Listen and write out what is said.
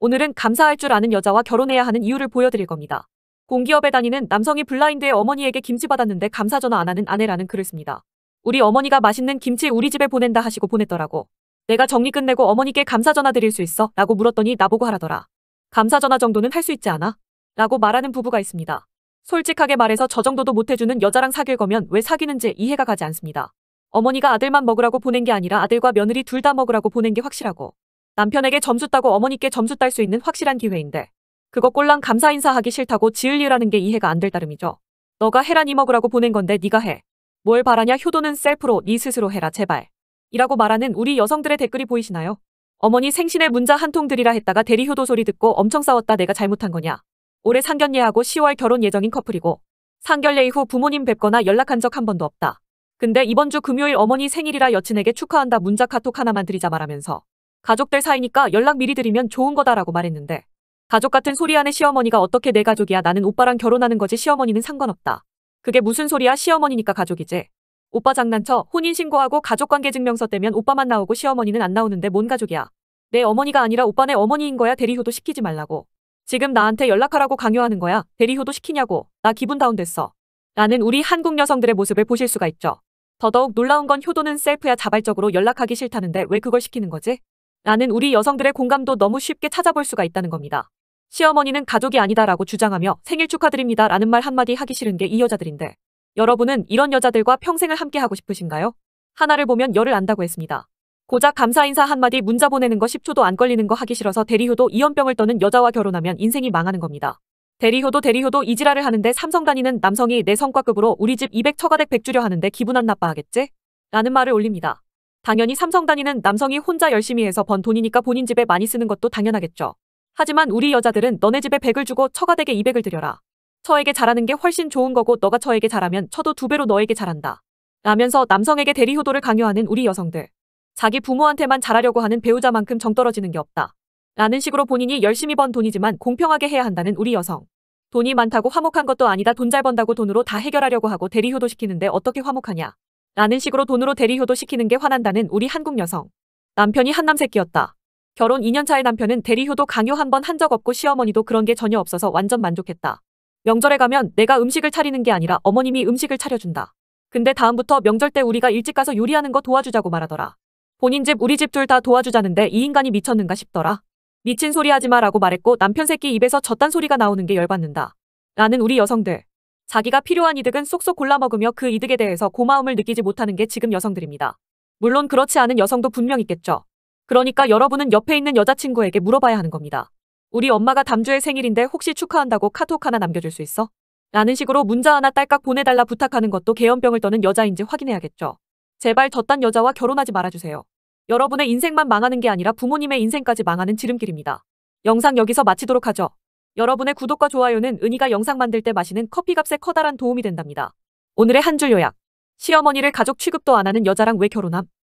오늘은 감사할 줄 아는 여자와 결혼해야 하는 이유를 보여드릴 겁니다. 공기업에 다니는 남성이 블라인드의 어머니에게 김치 받았는데 감사 전화 안 하는 아내라는 글을 씁니다. 우리 어머니가 맛있는 김치 우리 집에 보낸다 하시고 보냈더라고. 내가 정리 끝내고 어머니께 감사 전화 드릴 수 있어? 라고 물었더니 나보고 하라더라. 감사 전화 정도는 할 수 있지 않아? 라고 말하는 부부가 있습니다. 솔직하게 말해서 저 정도도 못해주는 여자랑 사귈 거면 왜 사귀는지 이해가 가지 않습니다. 어머니가 아들만 먹으라고 보낸 게 아니라 아들과 며느리 둘 다 먹으라고 보낸 게 확실하고 남편에게 점수 따고 어머니께 점수 딸 수 있는 확실한 기회인데 그거 꼴랑 감사 인사하기 싫다고 지을리라는 게 이해가 안 될 따름이죠. 너가 해란 이먹으라고 보낸 건데 네가 해. 뭘 바라냐 효도는 셀프로 네 스스로 해라 제발. 이라고 말하는 우리 여성들의 댓글이 보이시나요? 어머니 생신에 문자 한 통 드리라 했다가 대리 효도 소리 듣고 엄청 싸웠다 내가 잘못한 거냐. 올해 상견례하고 10월 결혼 예정인 커플이고 상견례 이후 부모님 뵙거나 연락한 적 한 번도 없다. 근데 이번 주 금요일 어머니 생일이라 여친에게 축하한다 문자 카톡 하나만 드리자 말하면서 가족들 사이니까 연락 미리 드리면 좋은 거다라고 말했는데 가족 같은 소리 안에 시어머니가 어떻게 내 가족이야 나는 오빠랑 결혼하는 거지 시어머니는 상관없다. 그게 무슨 소리야 시어머니니까 가족이지. 오빠 장난쳐 혼인신고하고 가족관계 증명서 떼면 오빠만 나오고 시어머니는 안 나오는데 뭔 가족이야. 내 어머니가 아니라 오빠네 어머니인 거야 대리효도 시키지 말라고. 지금 나한테 연락하라고 강요하는 거야 대리효도 시키냐고 나 기분 다운됐어. 라는 우리 한국 여성들의 모습을 보실 수가 있죠. 더더욱 놀라운 건 효도는 셀프야 자발적으로 연락하기 싫다는데 왜 그걸 시키는 거지? 나는 우리 여성들의 공감도 너무 쉽게 찾아볼 수가 있다는 겁니다. 시어머니는 가족이 아니다라고 주장하며 생일 축하드립니다 라는 말 한마디 하기 싫은 게 이 여자들인데 여러분은 이런 여자들과 평생을 함께하고 싶으신가요? 하나를 보면 열을 안다고 했습니다. 고작 감사 인사 한마디 문자 보내는 거 10초도 안 걸리는 거 하기 싫어서 대리효도 이연병을 떠는 여자와 결혼하면 인생이 망하는 겁니다. 대리효도 대리효도 이지랄을 하는데 삼성 다니는 남성이 내 성과급으로 우리 집 200 처가댁 100 주려 하는데 기분 안 나빠하겠지? 라는 말을 올립니다. 당연히 삼성 다니는 남성이 혼자 열심히 해서 번 돈이니까 본인 집에 많이 쓰는 것도 당연하겠죠. 하지만 우리 여자들은 너네 집에 100을 주고 처가 댁에 200을 들여라. 처에게 잘하는 게 훨씬 좋은 거고 너가 처에게 잘하면 처도 두 배로 너에게 잘한다. 라면서 남성에게 대리효도를 강요하는 우리 여성들. 자기 부모한테만 잘하려고 하는 배우자만큼 정떨어지는 게 없다. 라는 식으로 본인이 열심히 번 돈이지만 공평하게 해야 한다는 우리 여성. 돈이 많다고 화목한 것도 아니다 돈 잘 번다고 돈으로 다 해결하려고 하고 대리효도시키는데 어떻게 화목하냐. 라는 식으로 돈으로 대리효도 시키는 게 화난다는 우리 한국 여성. 남편이 한남 새끼였다. 결혼 2년차의 남편은 대리효도 강요 한 번 한 적 없고 시어머니도 그런 게 전혀 없어서 완전 만족했다. 명절에 가면 내가 음식을 차리는 게 아니라 어머님이 음식을 차려준다. 근데 다음부터 명절 때 우리가 일찍 가서 요리하는 거 도와주자고 말하더라. 본인 집 우리 집 둘 다 도와주자는데 이 인간이 미쳤는가 싶더라. 미친 소리 하지 마라고 말했고 남편 새끼 입에서 저딴 소리가 나오는 게 열받는다. 라는 우리 여성들. 자기가 필요한 이득은 쏙쏙 골라 먹으며 그 이득에 대해서 고마움을 느끼지 못하는 게 지금 여성들입니다. 물론 그렇지 않은 여성도 분명 있겠죠. 그러니까 여러분은 옆에 있는 여자친구에게 물어봐야 하는 겁니다. 우리 엄마가 담주의 생일인데 혹시 축하한다고 카톡 하나 남겨줄 수 있어? 라는 식으로 문자 하나 딸깍 보내달라 부탁하는 것도 개연병을 떠는 여자인지 확인해야겠죠. 제발 저딴 여자와 결혼하지 말아주세요. 여러분의 인생만 망하는 게 아니라 부모님의 인생까지 망하는 지름길입니다. 영상 여기서 마치도록 하죠. 여러분의 구독과 좋아요는 은희가 영상 만들 때 마시는 커피값에 커다란 도움이 된답니다. 오늘의 한 줄 요약. 시어머니를 가족 취급도 안 하는 여자랑 왜 결혼함?